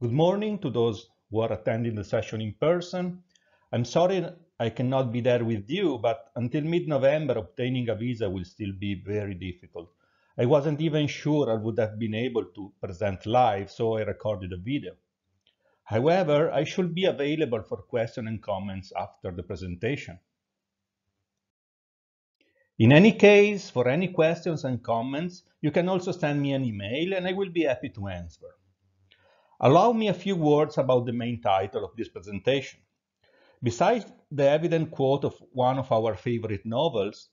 Good morning to those who are attending the session in person. I'm sorry I cannot be there with you, but until mid-November, obtaining a visa will still be very difficult. I wasn't even sure I would have been able to present live, so I recorded a video. However, I should be available for questions and comments after the presentation. In any case, for any questions and comments, you can also send me an email and I will be happy to answer. Allow me a few words about the main title of this presentation. Besides the evident quote of one of our favorite novels,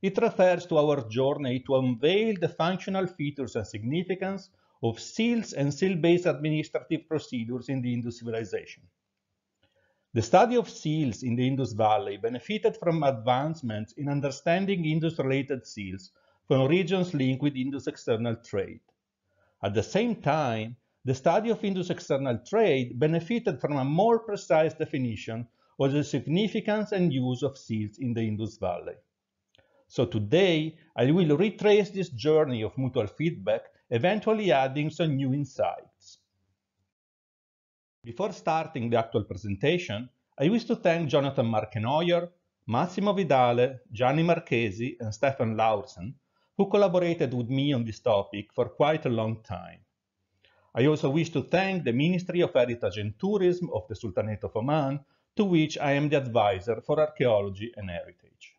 it refers to our journey to unveil the functional features and significance of SEALs and SEAL-based administrative procedures in the Indus civilization. The study of SEALs in the Indus Valley benefited from advancements in understanding Indus-related SEALs from regions linked with Indus external trade. At the same time, the study of Indus external trade benefited from a more precise definition of the significance and use of seals in the Indus Valley. So today, I will retrace this journey of mutual feedback, eventually adding some new insights. Before starting the actual presentation, I wish to thank Jonathan Markenoyer, Massimo Vidale, Gianni Marchesi, and Stefan Laursen, who collaborated with me on this topic for quite a long time. I also wish to thank the Ministry of Heritage and Tourism of the Sultanate of Oman, to which I am the advisor for archaeology and heritage.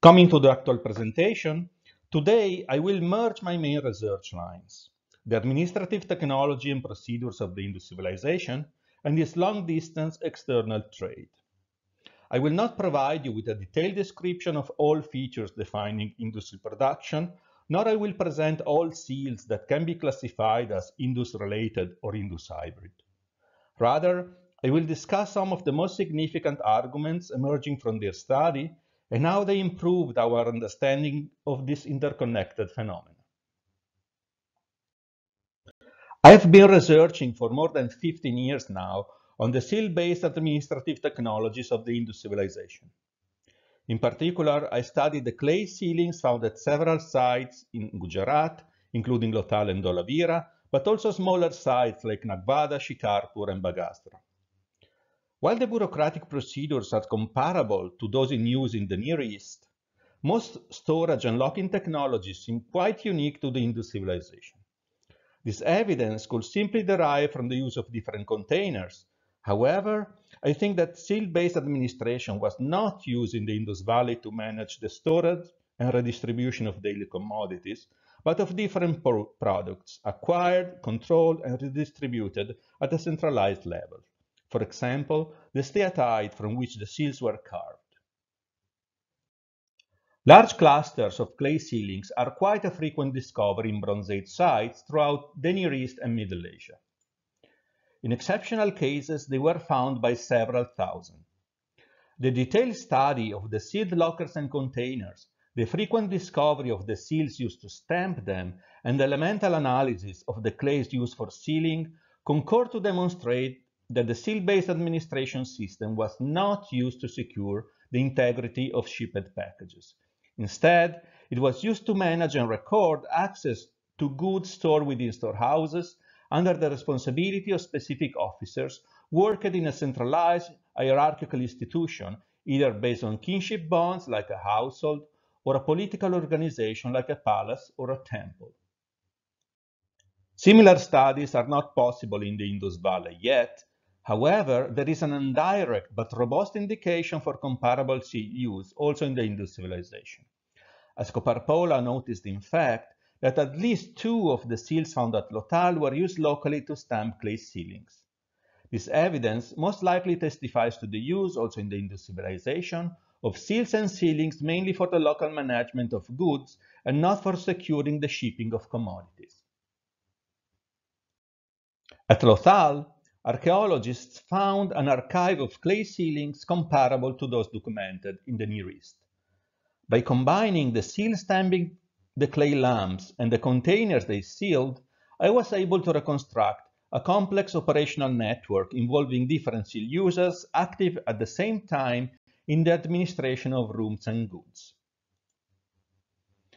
Coming to the actual presentation, today I will merge my main research lines, the administrative technology and procedures of the Indus civilization, and its long-distance external trade. I will not provide you with a detailed description of all features defining industry production nor I will present all seals that can be classified as Indus-related or Indus-hybrid. Rather, I will discuss some of the most significant arguments emerging from their study and how they improved our understanding of this interconnected phenomena. I have been researching for more than 15 years now on the seal-based administrative technologies of the Indus civilization. In particular, I studied the clay ceilings found at several sites in Gujarat, including Lotal and Dolavira, but also smaller sites like Nagvada, Shikarpur, and Bagastra. While the bureaucratic procedures are comparable to those in use in the Near East, most storage and locking technologies seem quite unique to the indo civilization. This evidence could simply derive from the use of different containers. However, I think that seal-based administration was not used in the Indus Valley to manage the storage and redistribution of daily commodities, but of different pro products acquired, controlled, and redistributed at a centralized level. For example, the steatite from which the seals were carved. Large clusters of clay ceilings are quite a frequent discovery in Bronze Age sites throughout the Near East and Middle Asia. In exceptional cases, they were found by several thousand. The detailed study of the sealed lockers and containers, the frequent discovery of the seals used to stamp them, and the elemental analysis of the clays used for sealing concur to demonstrate that the seal-based administration system was not used to secure the integrity of shipped packages. Instead, it was used to manage and record access to goods stored within storehouses under the responsibility of specific officers, worked in a centralized hierarchical institution, either based on kinship bonds like a household or a political organization like a palace or a temple. Similar studies are not possible in the Indus Valley yet. However, there is an indirect but robust indication for comparable use also in the Indus civilization. As Coparpola noticed, in fact, that at least two of the seals found at Lotal were used locally to stamp clay ceilings. This evidence most likely testifies to the use, also in the industrialization, of seals and ceilings mainly for the local management of goods and not for securing the shipping of commodities. At Lothal, archaeologists found an archive of clay ceilings comparable to those documented in the Near East. By combining the seal stamping the clay lamps, and the containers they sealed, I was able to reconstruct a complex operational network involving different seal users active at the same time in the administration of rooms and goods.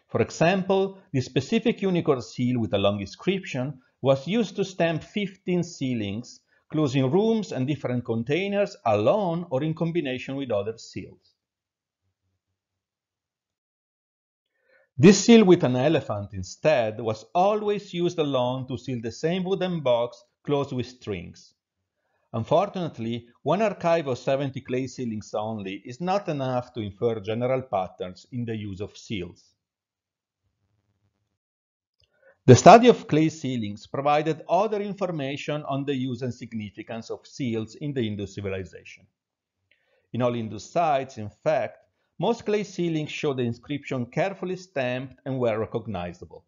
For example, the specific unicorn seal with a long inscription was used to stamp 15 ceilings, closing rooms and different containers alone or in combination with other seals. This seal with an elephant instead was always used alone to seal the same wooden box closed with strings. Unfortunately, one archive of 70 clay ceilings only is not enough to infer general patterns in the use of seals. The study of clay ceilings provided other information on the use and significance of seals in the Indus civilization. In all Indus sites, in fact, most clay ceilings show the inscription carefully stamped and were recognizable.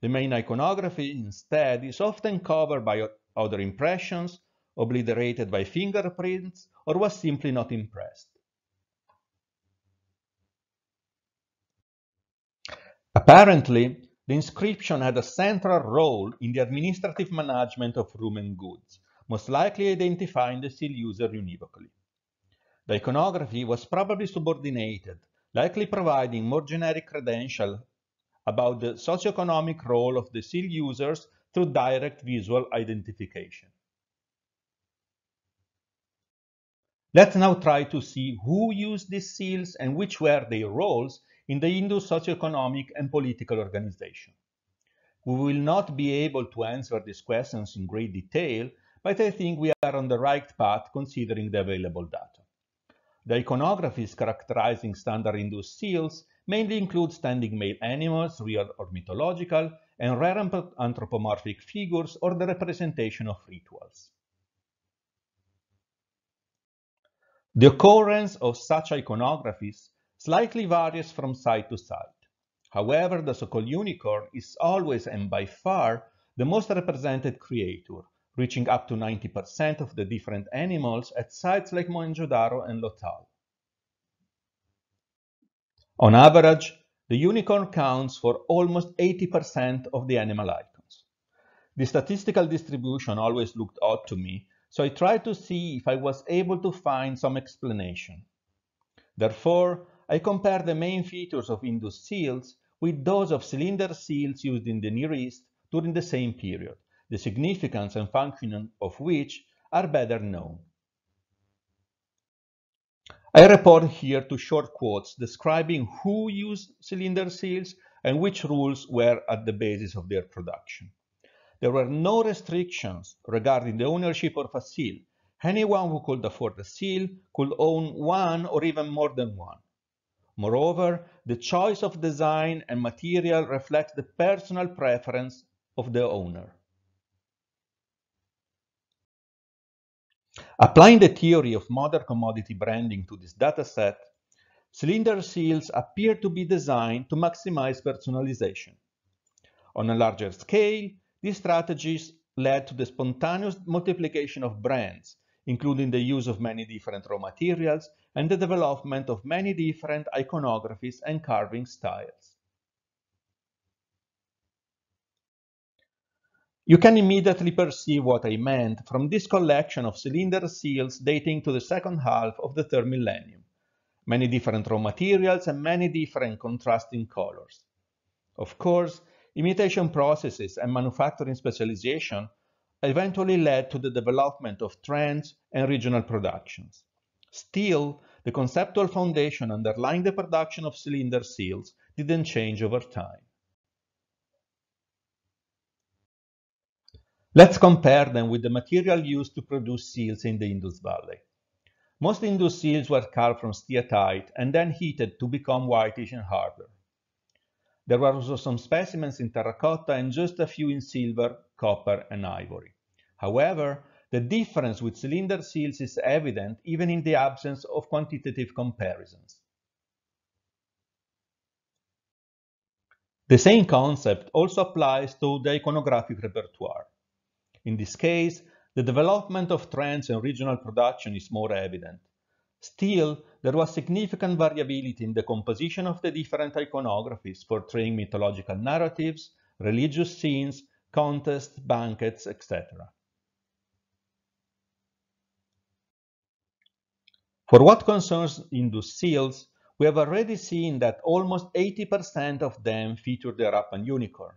The main iconography, instead, is often covered by other impressions, obliterated by fingerprints, or was simply not impressed. Apparently, the inscription had a central role in the administrative management of Roman goods, most likely identifying the seal user univocally. The iconography was probably subordinated, likely providing more generic credential about the socioeconomic role of the seal users through direct visual identification. Let's now try to see who used these seals and which were their roles in the Hindu socioeconomic and political organization. We will not be able to answer these questions in great detail, but I think we are on the right path considering the available data. The iconographies characterizing standard-induced seals mainly include standing male animals, real or mythological, and rare anthropomorphic figures or the representation of rituals. The occurrence of such iconographies slightly varies from site to site. However, the so-called unicorn is always and by far the most represented creature, reaching up to 90% of the different animals at sites like Mohenjo-Daro and Lotal. On average, the unicorn counts for almost 80% of the animal icons. The statistical distribution always looked odd to me, so I tried to see if I was able to find some explanation. Therefore, I compare the main features of Indus seals with those of cylinder seals used in the Near East during the same period the significance and function of which are better known. I report here two short quotes describing who used cylinder seals and which rules were at the basis of their production. There were no restrictions regarding the ownership of a seal. Anyone who could afford a seal could own one or even more than one. Moreover, the choice of design and material reflects the personal preference of the owner. Applying the theory of modern commodity branding to this dataset, cylinder seals appear to be designed to maximize personalization. On a larger scale, these strategies led to the spontaneous multiplication of brands, including the use of many different raw materials and the development of many different iconographies and carving styles. You can immediately perceive what I meant from this collection of cylinder seals dating to the second half of the third millennium. Many different raw materials and many different contrasting colors. Of course, imitation processes and manufacturing specialization eventually led to the development of trends and regional productions. Still, the conceptual foundation underlying the production of cylinder seals didn't change over time. Let's compare them with the material used to produce seals in the Indus Valley. Most Indus seals were carved from steatite and then heated to become whitish and harder. There were also some specimens in terracotta and just a few in silver, copper and ivory. However, the difference with cylinder seals is evident even in the absence of quantitative comparisons. The same concept also applies to the iconographic repertoire. In this case, the development of trends in regional production is more evident. Still, there was significant variability in the composition of the different iconographies portraying mythological narratives, religious scenes, contests, banquets, etc. For what concerns Indus seals, we have already seen that almost 80% of them feature the Harappan unicorn,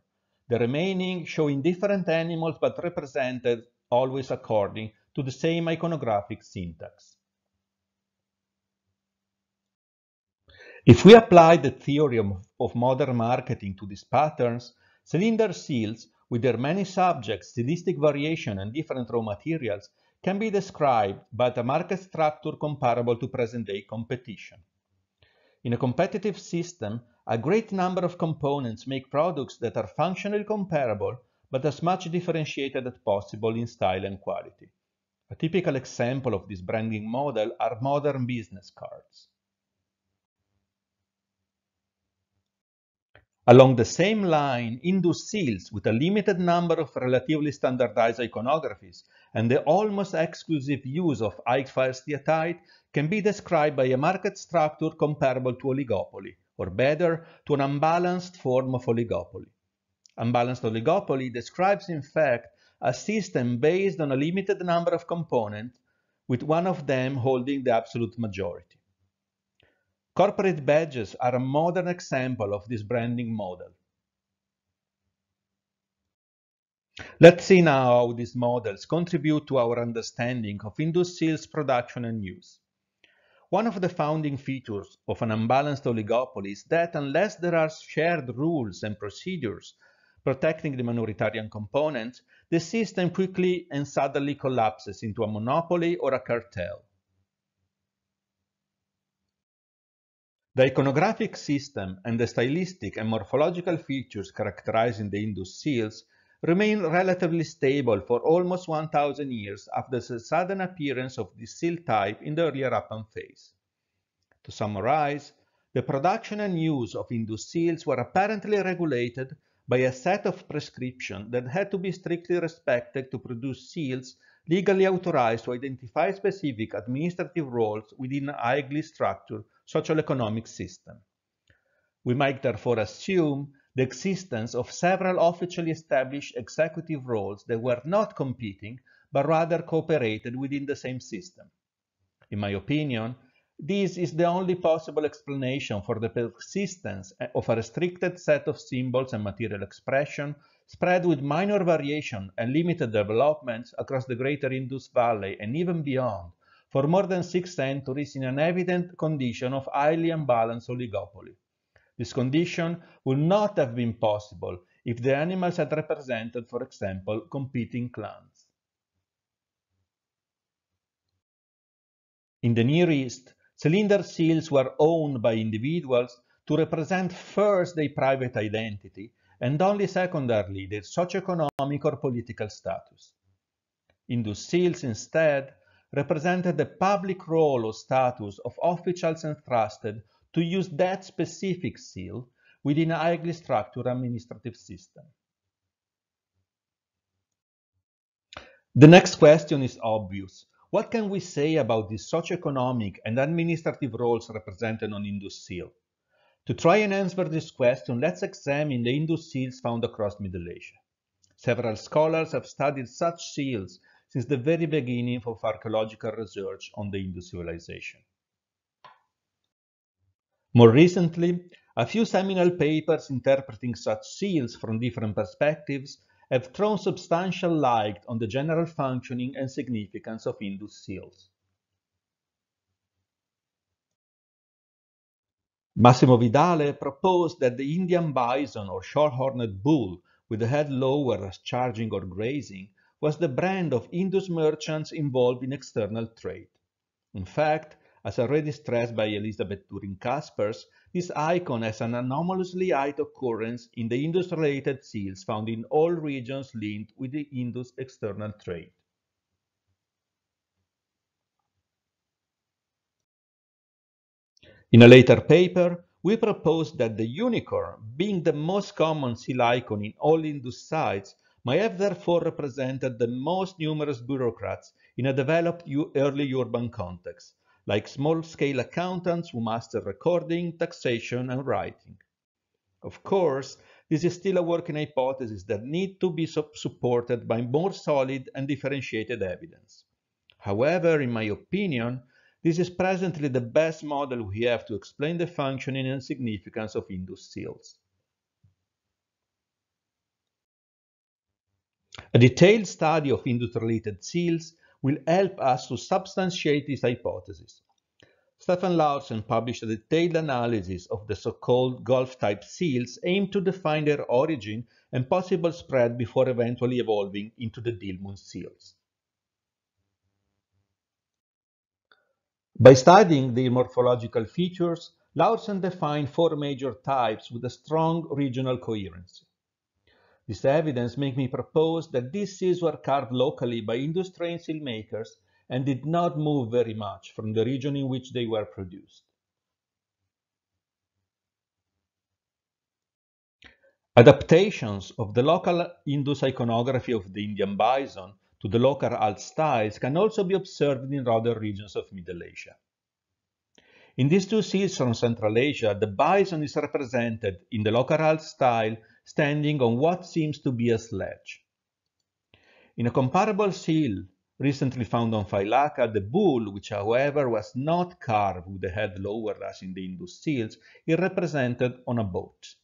the remaining showing different animals but represented always according to the same iconographic syntax. If we apply the theory of modern marketing to these patterns, cylinder seals, with their many subjects, stylistic variation and different raw materials, can be described by a market structure comparable to present-day competition. In a competitive system, a great number of components make products that are functionally comparable but as much differentiated as possible in style and quality. A typical example of this branding model are modern business cards. Along the same line, Indus seals with a limited number of relatively standardized iconographies and the almost exclusive use of Eichfels diatite can be described by a market structure comparable to oligopoly, or better, to an unbalanced form of oligopoly. Unbalanced oligopoly describes, in fact, a system based on a limited number of components, with one of them holding the absolute majority. Corporate badges are a modern example of this branding model. Let's see now how these models contribute to our understanding of Indusil's production and use. One of the founding features of an unbalanced oligopoly is that unless there are shared rules and procedures protecting the minoritarian component, the system quickly and suddenly collapses into a monopoly or a cartel. The iconographic system and the stylistic and morphological features characterizing the Indus seals remained relatively stable for almost 1,000 years after the sudden appearance of the seal type in the earlier Rappan phase. To summarize, the production and use of induced seals were apparently regulated by a set of prescriptions that had to be strictly respected to produce seals legally authorized to identify specific administrative roles within a highly structured socio-economic system. We might therefore assume the existence of several officially established executive roles that were not competing, but rather cooperated within the same system. In my opinion, this is the only possible explanation for the persistence of a restricted set of symbols and material expression spread with minor variation and limited developments across the greater Indus Valley and even beyond for more than six centuries in an evident condition of highly unbalanced oligopoly. This condition would not have been possible if the animals had represented, for example, competing clans. In the Near East, cylinder seals were owned by individuals to represent first their private identity and only secondarily their socio-economic or political status. Indus seals instead represented the public role or status of officials entrusted to use that specific seal within a highly structured administrative system. The next question is obvious. What can we say about the socioeconomic and administrative roles represented on Indus seal? To try and answer this question, let's examine the Indus seals found across Middle Asia. Several scholars have studied such seals since the very beginning of archaeological research on the Indus civilization. More recently, a few seminal papers interpreting such seals from different perspectives have thrown substantial light on the general functioning and significance of Indus seals. Massimo Vidale proposed that the Indian bison or short-horned bull with the head lower as charging or grazing was the brand of Indus merchants involved in external trade. In fact, as already stressed by Elisabeth Turing-Caspers, this icon has an anomalously high occurrence in the Indus-related seals found in all regions linked with the Indus external trade. In a later paper, we proposed that the unicorn, being the most common seal icon in all Indus sites, may have therefore represented the most numerous bureaucrats in a developed early urban context, like small-scale accountants who master recording, taxation, and writing. Of course, this is still a working hypothesis that needs to be supported by more solid and differentiated evidence. However, in my opinion, this is presently the best model we have to explain the functioning and significance of Indus seals. A detailed study of Indus-related seals will help us to substantiate this hypothesis. Stefan Laursen published a detailed analysis of the so-called gulf type seals aimed to define their origin and possible spread before eventually evolving into the Dillmund seals. By studying the morphological features, Laursen defined four major types with a strong regional coherence. This evidence makes me propose that these seas were carved locally by industry and seal makers and did not move very much from the region in which they were produced. Adaptations of the local Indus iconography of the Indian bison to the local alt styles can also be observed in other regions of Middle Asia. In these two seas from Central Asia, the bison is represented in the local alt style standing on what seems to be a sledge. In a comparable seal recently found on Failaka, the bull, which however was not carved with the head lower as in the Indus seals, is represented on a boat.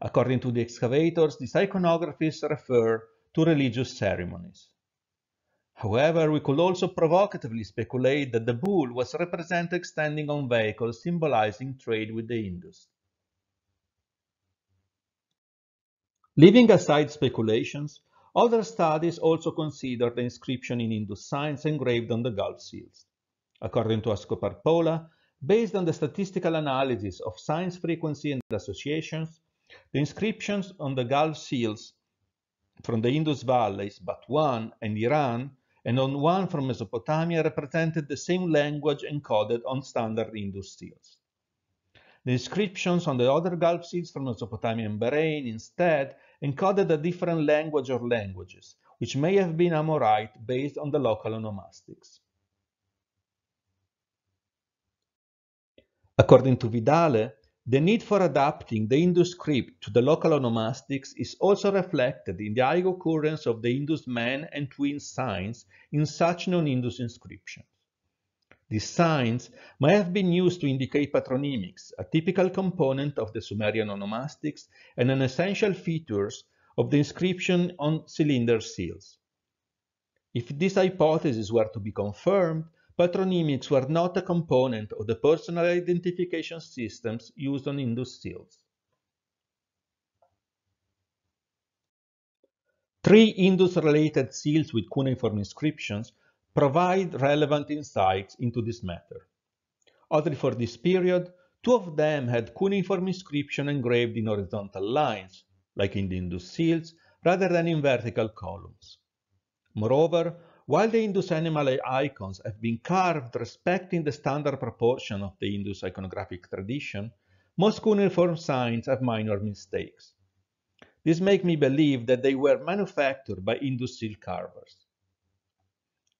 According to the excavators, these iconographies refer to religious ceremonies. However, we could also provocatively speculate that the bull was represented standing on vehicles symbolizing trade with the Indus, Leaving aside speculations, other studies also consider the inscription in Indus signs engraved on the Gulf seals. According to Ascoparpola, based on the statistical analysis of signs frequency and associations, the inscriptions on the Gulf seals from the Indus valleys, but one and Iran, and on one from Mesopotamia represented the same language encoded on standard Indus seals. The inscriptions on the other Gulf seas from Mesopotamian Bahrain instead encoded a different language or languages, which may have been Amorite based on the local onomastics. According to Vidale, the need for adapting the Indus script to the local onomastics is also reflected in the high occurrence of the Indus man and twin signs in such non-Indus inscription. These signs may have been used to indicate patronymics, a typical component of the Sumerian onomastics and an essential feature of the inscription on cylinder seals. If this hypothesis were to be confirmed, patronymics were not a component of the personal identification systems used on Indus seals. Three Indus-related seals with cuneiform inscriptions provide relevant insights into this matter. Oddly for this period, two of them had cuneiform inscription engraved in horizontal lines, like in the Indus seals, rather than in vertical columns. Moreover, while the Indus animal icons have been carved respecting the standard proportion of the Indus iconographic tradition, most cuneiform signs have minor mistakes. This makes me believe that they were manufactured by Indus seal carvers.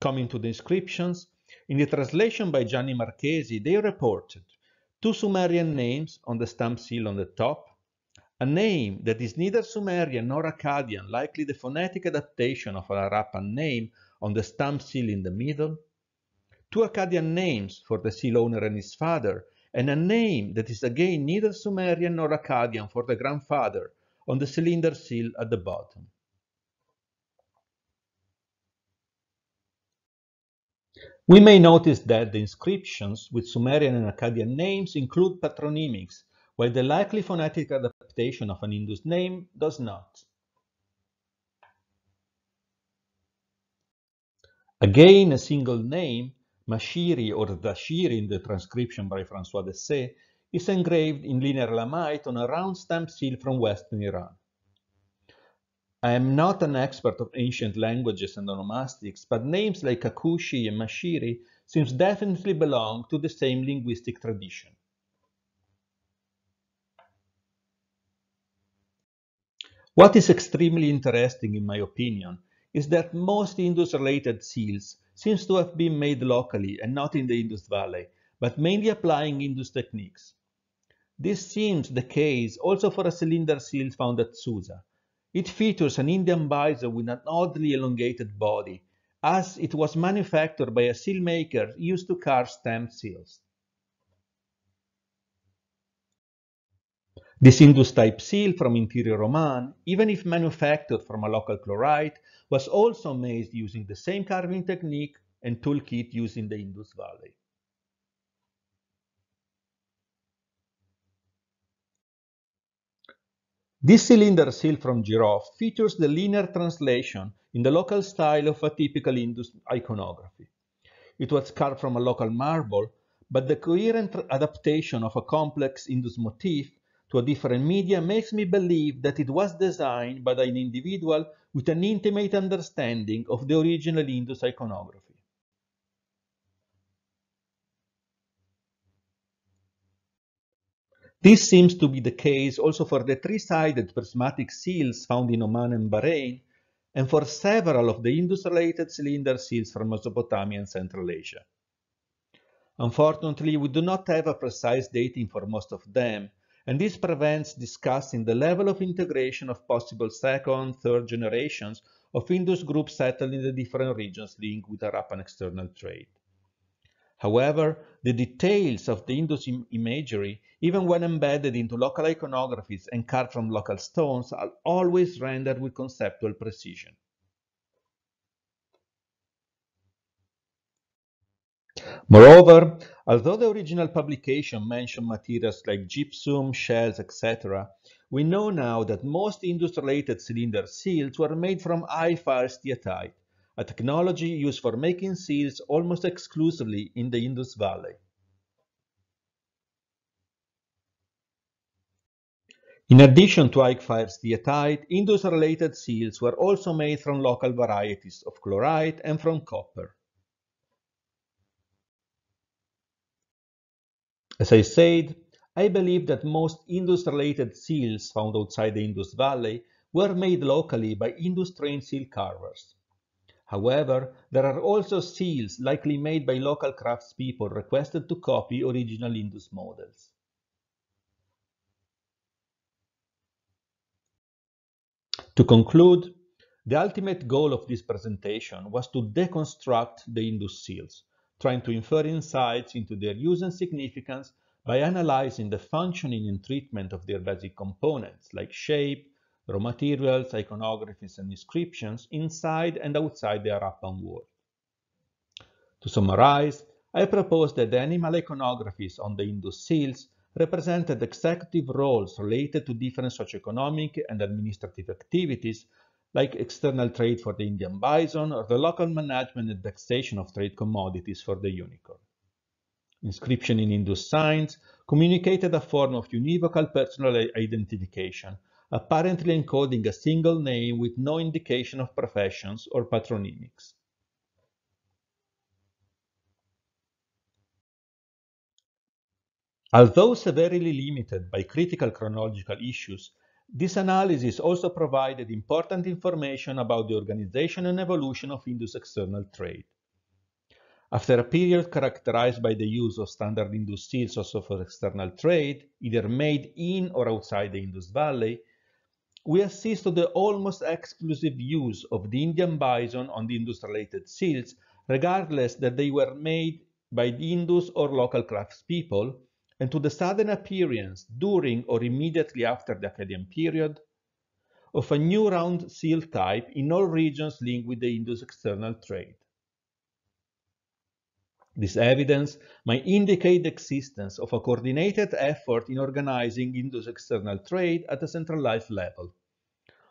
Coming to the inscriptions, in the translation by Gianni Marchesi, they reported two Sumerian names on the stamp seal on the top, a name that is neither Sumerian nor Akkadian, likely the phonetic adaptation of an Arapan name on the stamp seal in the middle, two Akkadian names for the seal owner and his father, and a name that is again neither Sumerian nor Akkadian for the grandfather on the cylinder seal at the bottom. We may notice that the inscriptions with Sumerian and Akkadian names include patronymics, while the likely phonetic adaptation of an Indus name does not. Again, a single name, Mashiri or Dashiri in the transcription by François Dessay, is engraved in linear lamite on a round stamp seal from Western Iran. I am not an expert of ancient languages and onomastics, but names like Akushi and Mashiri seems definitely belong to the same linguistic tradition. What is extremely interesting, in my opinion, is that most Indus-related seals seems to have been made locally and not in the Indus Valley, but mainly applying Indus techniques. This seems the case also for a cylinder seal found at Susa, it features an Indian bison with an oddly elongated body, as it was manufactured by a seal maker used to carve stamped seals. This Indus-type seal from Interior Oman, even if manufactured from a local chlorite, was also made using the same carving technique and toolkit used in the Indus Valley. This cylinder seal from Giroff features the linear translation in the local style of a typical Indus iconography. It was carved from a local marble, but the coherent adaptation of a complex Indus motif to a different media makes me believe that it was designed by an individual with an intimate understanding of the original Indus iconography. This seems to be the case also for the three-sided prismatic seals found in Oman and Bahrain, and for several of the Indus-related cylinder seals from Mesopotamia and Central Asia. Unfortunately, we do not have a precise dating for most of them, and this prevents discussing the level of integration of possible second, third generations of Indus groups settled in the different regions linked with Harappan external trade. However, the details of the Indus Im imagery, even when embedded into local iconographies and carved from local stones, are always rendered with conceptual precision. Moreover, although the original publication mentioned materials like gypsum, shells, etc., we know now that most Indus-related cylinder seals were made from high-fire steatite, a technology used for making seals almost exclusively in the Indus Valley. In addition to Eichfires steatite, Indus-related seals were also made from local varieties of chlorite and from copper. As I said, I believe that most Indus-related seals found outside the Indus Valley were made locally by Indus-trained seal carvers. However, there are also seals likely made by local craftspeople requested to copy original Indus models. To conclude, the ultimate goal of this presentation was to deconstruct the Indus seals, trying to infer insights into their use and significance by analyzing the functioning and treatment of their basic components like shape, raw materials, iconographies, and inscriptions inside and outside the Harappan world. To summarize, I propose that the animal iconographies on the Indus seals represented executive roles related to different socioeconomic and administrative activities like external trade for the Indian bison or the local management and taxation of trade commodities for the unicorn. Inscription in Indus signs communicated a form of univocal personal identification apparently encoding a single name with no indication of professions or patronymics. Although severely limited by critical chronological issues, this analysis also provided important information about the organization and evolution of Indus external trade. After a period characterized by the use of standard Indus seals also for external trade, either made in or outside the Indus Valley, we assist to the almost exclusive use of the Indian bison on the industrialized related seals, regardless that they were made by the Indus or local craftspeople, and to the sudden appearance during or immediately after the Akkadian period of a new round seal type in all regions linked with the Indus external trade. This evidence may indicate the existence of a coordinated effort in organizing Indus external trade at a centralized level.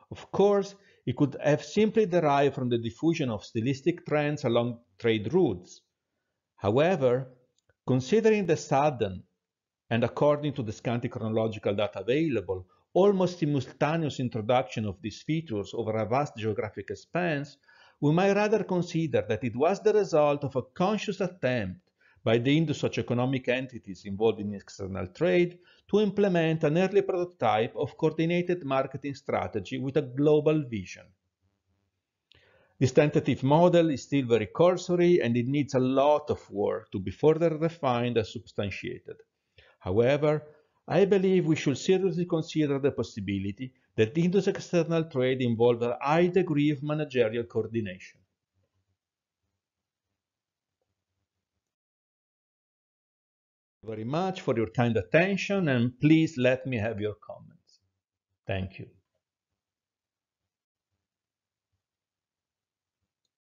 Of course, it could have simply derived from the diffusion of stylistic trends along trade routes. However, considering the sudden, and according to the scanty chronological data available, almost simultaneous introduction of these features over a vast geographic expanse we might rather consider that it was the result of a conscious attempt by the Indo-socioeconomic entities involved in external trade to implement an early prototype of coordinated marketing strategy with a global vision. This tentative model is still very cursory and it needs a lot of work to be further refined and substantiated. However, I believe we should seriously consider the possibility that Indus external trade involved a high degree of managerial coordination. very much for your kind attention and please let me have your comments. Thank you.